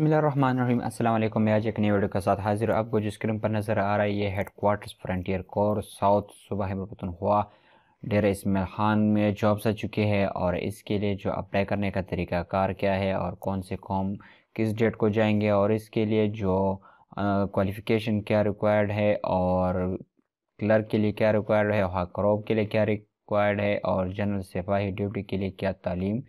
बसमिलकुम मैं आज एक नई वीडियो के साथ हाजिर आपको जिस स्क्रीन पर नज़र आ रहा है ये headquarters frontier corps south सुबह हुआ डेर इसम खान में जॉब्स आ चुके हैं और इसके लिए जो अप्लाई करने का तरीका कार क्या है और कौन से कॉम किस डेट को जाएंगे और इसके लिए जो क्वालिफ़िकेशन क्या रिक्वायर्ड है और क्लर्क के लिए क्या रिक्वायर्ड है और क्रॉप के लिए क्या रिक्वायर्ड है और जनरल सिपाही ड्यूटी के लिए क्या तालीम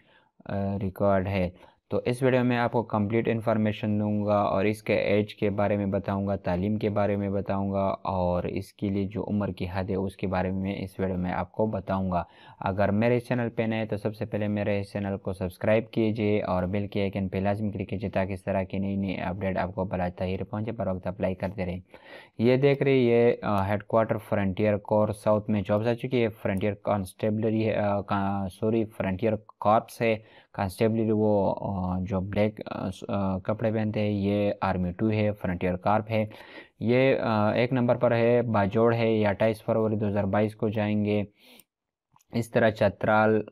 रिक्वायर्ड है तो इस वीडियो में आपको कंप्लीट इन्फॉर्मेशन दूंगा और इसके एज के बारे में बताऊंगा तालीम के बारे में बताऊंगा और इसके लिए जो उम्र की हद है उसके बारे में इस वीडियो में आपको बताऊंगा अगर मेरे चैनल पे नए तो सबसे पहले मेरे इस चैनल को सब्सक्राइब कीजिए और बिल के आइकन पे लाजम क्लिक कीजिए ताकि इस तरह की नई नई अपडेट आपको बला तहिर पहुँचे पर वक्त अप्लाई करते रहें ये देख रही ये हेडकोार्टर फ्रंटियर कोर साउथ में जॉब्स आ चुकी है frontier constabulary sorry frontier corps है कॉन्स्टेबलरी वो जो ब्लैक कपड़े पहनते हैं ये आर्मी टू है फ्रंटियर कार्प है ये एक नंबर पर है बाजोड़ है ये अट्ठाईस फरवरी 2022 को जाएंगे इस तरह चतराल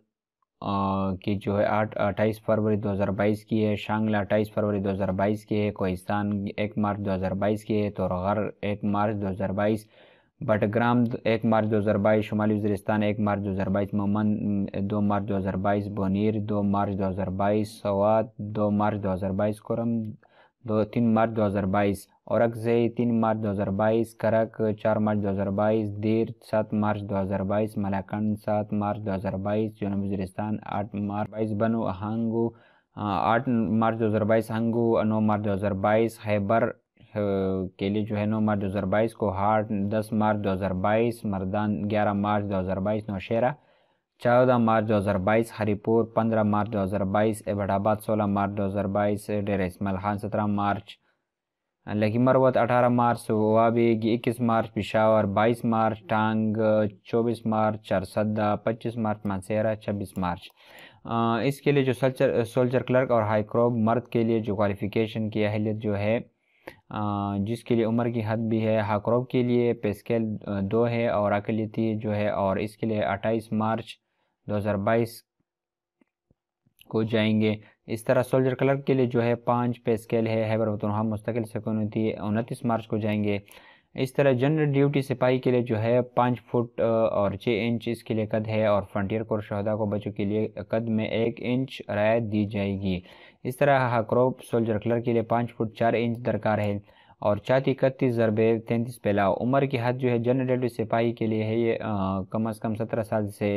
की जो है आठ अट्ठाईस फरवरी 2022 की है शांगला अट्ठाईस फरवरी 2022 की है कोहिस्तान एक मार्च 2022 की है तो एक मार्च 2022 बाटग्राम एक मार्च दो हज़ार बाईस शुमाली वजरिस्तान एक मार्च दो हज़ार बाईस ममन दो मार्च दो हज़ार बाईस बोनीर दो मार्च दो हज़ार बाईस सवात दो मार्च दो हज़ार बाईस कोरम दो तीन मार्च दो हज़ार बाईस औरकजई तीन मार्च दो हज़ार बाईस करक चार मार्च दो हज़ार बाईस दीर सात मार्च दो हज़ार बाईस मलाकंड सात मार्च दो हज़ार बाईस जनूब वजरिस्तान आठ मार्च बाईस बनो हंगू आठ मार्च दो हज़ार बाईस हंगू नौ मार्च दो हज़ार बाईस हैबर के लिए जो है नौ मार्च दो बाईस को हार्ट दस मार्च दो हज़ार बाईस मरदान ग्यारह मार्च दो हज़ार बाईस नौशेरा चौदह मार्च दो हज़ार बाईस हरीपुर पंद्रह मार्च दो हज़ार बाईस एबाबाद सोलह मार्च दो हज़ार बाईस डेरा इसमाइल खान सत्रह मार्च लखीमरवत अठारह मार्च वाबिग इक्कीस मार्च पिशावर बाईस मार्च टांग चौबीस मार्च चरसदा पच्चीस मार्च मानसेरा छब्बीस मार्च इसके लिए जो सल्चर सोल्जर क्लर्क और हाई क्रॉप मर्द के लिए जो क्वालिफ़िकेशन की अहलियत जो है जिसके लिए उम्र की हद भी है हाकरोव के लिए पेस्केल दो है और अकलियती जो है और इसके लिए 28 मार्च 2022 को जाएंगे इस तरह सोल्जर क्लर्क के लिए जो है पाँच पेस्केल है हैबर मुस्तकिल सेकोनती उनतीस मार्च को जाएंगे इस तरह जनरल ड्यूटी सिपाही के लिए जो है पाँच फुट और छः इंच इसके लिए कद है और फ्रंटियर कोर शहदा को बच्चों के लिए कद में एक इंच रायत दी जाएगी इस तरह हाक्रॉप सोल्जर क्लर के लिए पाँच फुट चार इंच दरकार है और छाती इकतीस ज़रबे तैंतीस पहलाओ उम्र की हद जो है जनरल ड्यूटी सिपाही के लिए है ये कम अज़ कम सत्रह साल से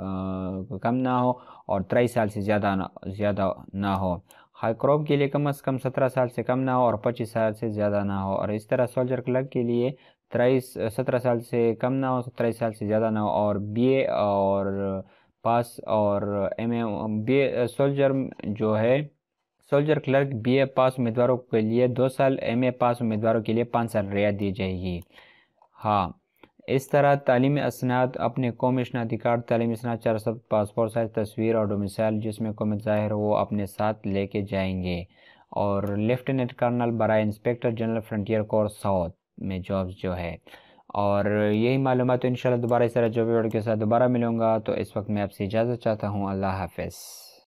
कम ना हो और तेईस साल से ज़्यादा ना ज़्यादा ना हो हाईक्रॉप क्रॉप के लिए कम से कम सत्रह साल से कम ना हो और पच्चीस साल से ज़्यादा ना हो और इस तरह सोल्जर क्लब के लिए तेईस सत्रह साल से कम ना हो सत्ताईस साल से ज़्यादा ना हो और ए और पास और एम ए बी सोल्जर जो है सोल्जर क्लर्क बीए पास उम्मीदवारों के लिए दो साल एमए पास उम्मीदवारों के लिए पाँच साल रियायत दी जाएगी हाँ इस तरह तालीम असनात अपने कौमी शनाती कार्ड तालीम चार चार पासपोर्ट साइज तस्वीर और डोमिसाइल जिसमें कौम ज़ाहिर हो वो अपने साथ लेके जाएंगे और लेफ्टिनेंट कर्नल बरए inspector general frontier corps south में जॉब्स जो है और यही मालूम तो इन दोबारा इस तरह जॉब के साथ दोबारा मिलूँगा तो इस वक्त मैं आपसे इजाज़त चाहता हूँ अल्लाह हाफिज़